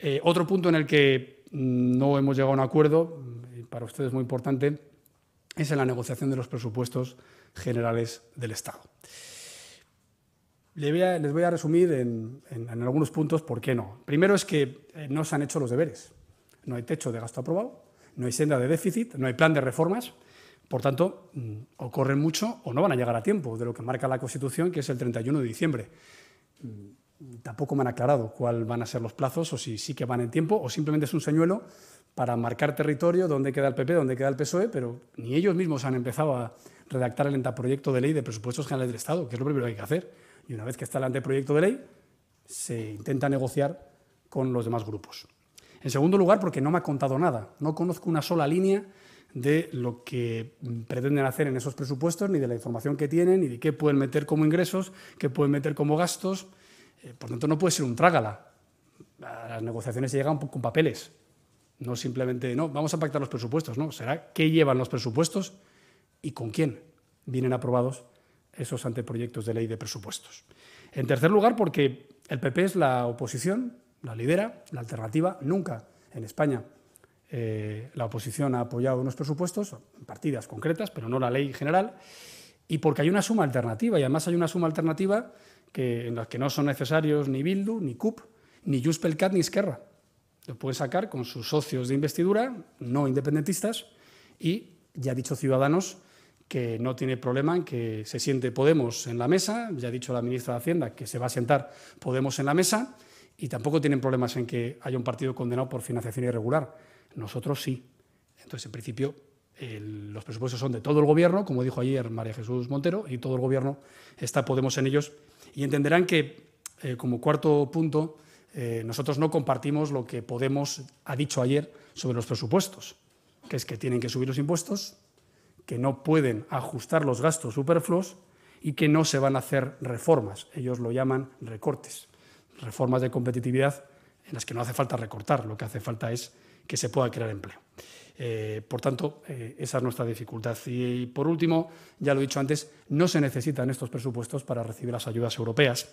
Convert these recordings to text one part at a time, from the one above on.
Eh, otro punto en el que mm, no hemos llegado a un acuerdo, para ustedes muy importante, es en la negociación de los presupuestos generales del Estado. Les voy a, resumir en, en, algunos puntos por qué no. Primero es que eh, no se han hecho los deberes. No hay techo de gasto aprobado, no hay senda de déficit, no hay plan de reformas. Por tanto, mm, o corren mucho o no van a llegar a tiempo de lo que marca la Constitución, que es el 31 de diciembre tampoco me han aclarado cuál van a ser los plazos o si sí que van en tiempo o simplemente es un señuelo para marcar territorio, dónde queda el PP, dónde queda el PSOE, pero ni ellos mismos han empezado a redactar el anteproyecto de ley de presupuestos generales del Estado, que es lo primero que hay que hacer. Y una vez que está el anteproyecto de ley, se intenta negociar con los demás grupos. En segundo lugar, porque no me ha contado nada, no conozco una sola línea de lo que pretenden hacer en esos presupuestos, ni de la información que tienen, ni de qué pueden meter como ingresos, qué pueden meter como gastos, eh, por tanto, no puede ser un trágala. Las negociaciones llegan con papeles, no simplemente, no, vamos a pactar los presupuestos, no, será qué llevan los presupuestos y con quién vienen aprobados esos anteproyectos de ley de presupuestos. En tercer lugar, porque el PP es la oposición, la lidera, la alternativa, nunca en España eh, la oposición ha apoyado unos presupuestos, partidas concretas, pero no la ley general, y porque hay una suma alternativa, y además hay una suma alternativa que, en las que no son necesarios ni Bildu, ni CUP, ni Yuspelcat, ni Esquerra. Lo pueden sacar con sus socios de investidura, no independentistas, y ya ha dicho Ciudadanos que no tiene problema en que se siente Podemos en la mesa, ya ha dicho la ministra de Hacienda que se va a sentar Podemos en la mesa, y tampoco tienen problemas en que haya un partido condenado por financiación irregular. Nosotros sí. Entonces, en principio, los presupuestos son de todo el gobierno, como dijo ayer María Jesús Montero, y todo el gobierno está Podemos en ellos y entenderán que, eh, como cuarto punto, eh, nosotros no compartimos lo que Podemos ha dicho ayer sobre los presupuestos, que es que tienen que subir los impuestos, que no pueden ajustar los gastos superfluos y que no se van a hacer reformas. Ellos lo llaman recortes, reformas de competitividad en las que no hace falta recortar, lo que hace falta es que se pueda crear empleo. Eh, por tanto, eh, esa es nuestra dificultad. Y, por último, ya lo he dicho antes, no se necesitan estos presupuestos para recibir las ayudas europeas.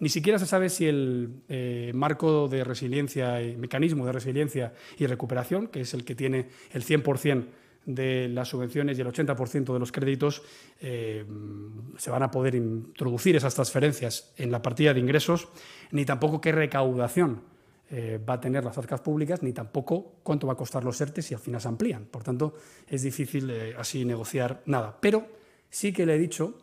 Ni siquiera se sabe si el eh, marco de resiliencia y mecanismo de resiliencia y recuperación, que es el que tiene el 100% de las subvenciones y el 80% de los créditos, se van a poder introducir esas transferencias en la partida de ingresos, ni tampoco qué recaudación eh, va a tener las arcas públicas, ni tampoco cuánto va a costar los ERTE si al final se amplían. Por tanto, es difícil eh, así negociar nada. Pero sí que le he dicho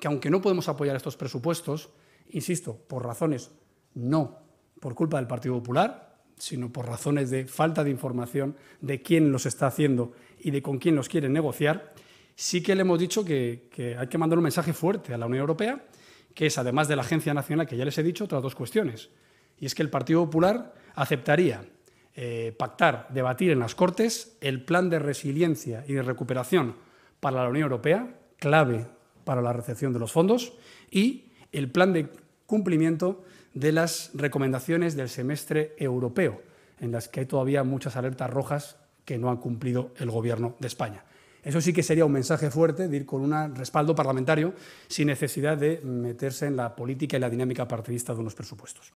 que aunque no podemos apoyar estos presupuestos, insisto, por razones no por culpa del Partido Popular, sino por razones de falta de información de quién los está haciendo y de con quién los quieren negociar, sí que le hemos dicho que, que hay que mandar un mensaje fuerte a la Unión Europea, que es, además de la Agencia Nacional que ya les he dicho, otras dos cuestiones. Y es que el Partido Popular aceptaría eh, pactar, debatir en las Cortes el plan de resiliencia y de recuperación para la Unión Europea, clave para la recepción de los fondos, y el plan de cumplimiento de las recomendaciones del semestre europeo, en las que hay todavía muchas alertas rojas que no ha cumplido el Gobierno de España. Eso sí que sería un mensaje fuerte de ir con un respaldo parlamentario sin necesidad de meterse en la política y la dinámica partidista de unos presupuestos.